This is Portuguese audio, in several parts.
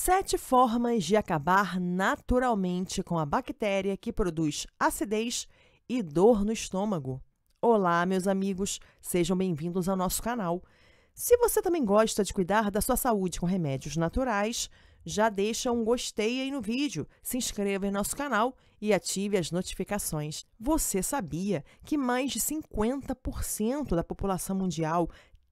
Sete formas de acabar naturalmente com a bactéria que produz acidez e dor no estômago. Olá, meus amigos, sejam bem-vindos ao nosso canal. Se você também gosta de cuidar da sua saúde com remédios naturais, já deixa um gostei aí no vídeo, se inscreva em nosso canal e ative as notificações. Você sabia que mais de 50% da população mundial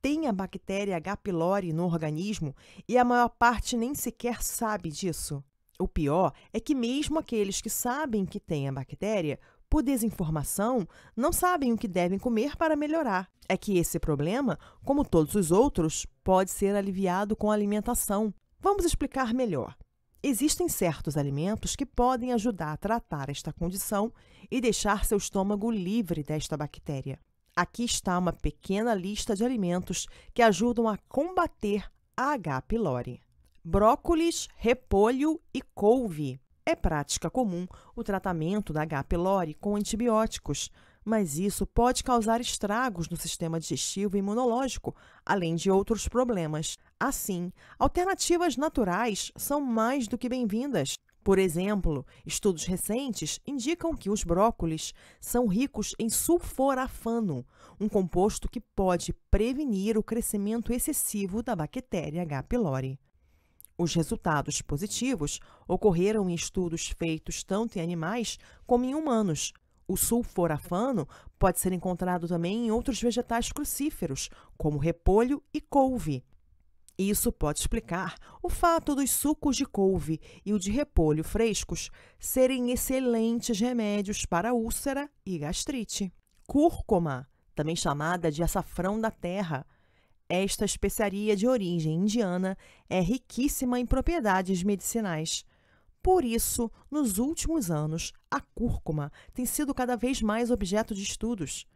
tem a bactéria H. pylori no organismo e a maior parte nem sequer sabe disso. O pior é que, mesmo aqueles que sabem que têm a bactéria, por desinformação, não sabem o que devem comer para melhorar. É que esse problema, como todos os outros, pode ser aliviado com a alimentação. Vamos explicar melhor. Existem certos alimentos que podem ajudar a tratar esta condição e deixar seu estômago livre desta bactéria. Aqui está uma pequena lista de alimentos que ajudam a combater a H. pylori. Brócolis, repolho e couve. É prática comum o tratamento da H. pylori com antibióticos, mas isso pode causar estragos no sistema digestivo e imunológico, além de outros problemas. Assim, alternativas naturais são mais do que bem-vindas. Por exemplo, estudos recentes indicam que os brócolis são ricos em sulforafano, um composto que pode prevenir o crescimento excessivo da bactéria H. pylori. Os resultados positivos ocorreram em estudos feitos tanto em animais como em humanos. O sulforafano pode ser encontrado também em outros vegetais crucíferos, como repolho e couve. Isso pode explicar o fato dos sucos de couve e o de repolho frescos serem excelentes remédios para úlcera e gastrite. Cúrcuma, também chamada de açafrão da terra, esta especiaria de origem indiana é riquíssima em propriedades medicinais. Por isso, nos últimos anos, a cúrcuma tem sido cada vez mais objeto de estudos.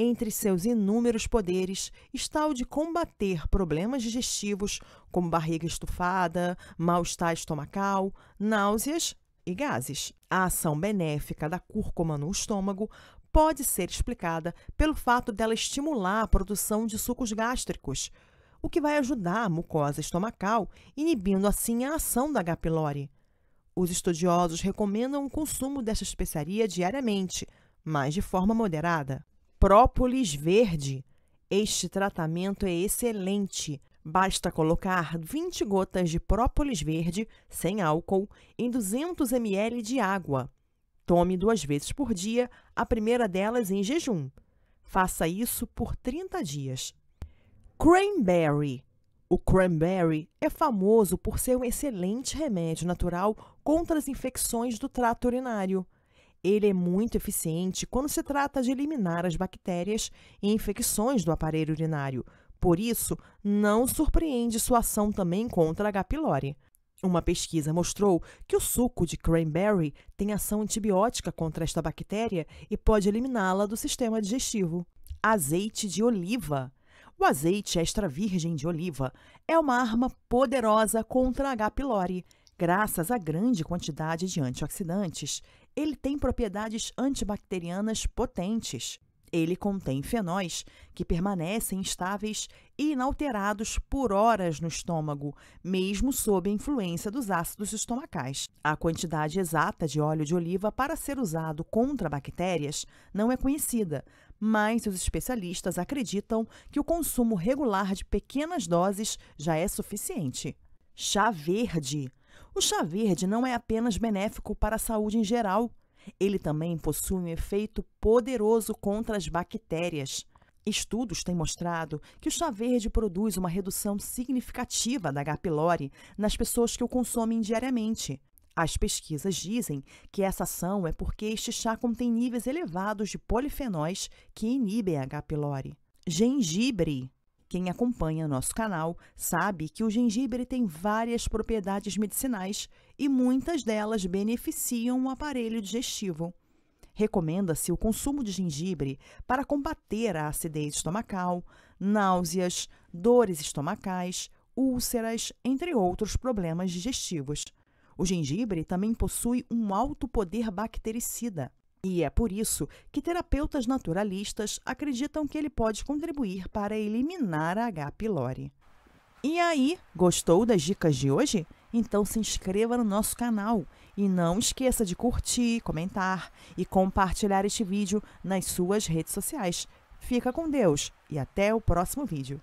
Entre seus inúmeros poderes está o de combater problemas digestivos, como barriga estufada, mal-estar estomacal, náuseas e gases. A ação benéfica da cúrcuma no estômago pode ser explicada pelo fato dela estimular a produção de sucos gástricos, o que vai ajudar a mucosa estomacal, inibindo assim a ação da H. pylori. Os estudiosos recomendam o consumo desta especiaria diariamente, mas de forma moderada. Própolis verde. Este tratamento é excelente. Basta colocar 20 gotas de própolis verde, sem álcool, em 200 ml de água. Tome duas vezes por dia, a primeira delas em jejum. Faça isso por 30 dias. Cranberry. O cranberry é famoso por ser um excelente remédio natural contra as infecções do trato urinário. Ele é muito eficiente quando se trata de eliminar as bactérias e infecções do aparelho urinário. Por isso, não surpreende sua ação também contra H. pylori. Uma pesquisa mostrou que o suco de cranberry tem ação antibiótica contra esta bactéria e pode eliminá-la do sistema digestivo. Azeite de oliva. O azeite extra virgem de oliva é uma arma poderosa contra H. pylori. Graças à grande quantidade de antioxidantes, ele tem propriedades antibacterianas potentes. Ele contém fenóis, que permanecem estáveis e inalterados por horas no estômago, mesmo sob a influência dos ácidos estomacais. A quantidade exata de óleo de oliva para ser usado contra bactérias não é conhecida, mas os especialistas acreditam que o consumo regular de pequenas doses já é suficiente. Chá verde o chá verde não é apenas benéfico para a saúde em geral, ele também possui um efeito poderoso contra as bactérias. Estudos têm mostrado que o chá verde produz uma redução significativa da H. pylori nas pessoas que o consomem diariamente. As pesquisas dizem que essa ação é porque este chá contém níveis elevados de polifenóis que inibem a H. pylori. Gengibre quem acompanha nosso canal sabe que o gengibre tem várias propriedades medicinais e muitas delas beneficiam o aparelho digestivo. Recomenda-se o consumo de gengibre para combater a acidez estomacal, náuseas, dores estomacais, úlceras, entre outros problemas digestivos. O gengibre também possui um alto poder bactericida. E é por isso que terapeutas naturalistas acreditam que ele pode contribuir para eliminar a H. pylori. E aí, gostou das dicas de hoje? Então se inscreva no nosso canal e não esqueça de curtir, comentar e compartilhar este vídeo nas suas redes sociais. Fica com Deus e até o próximo vídeo.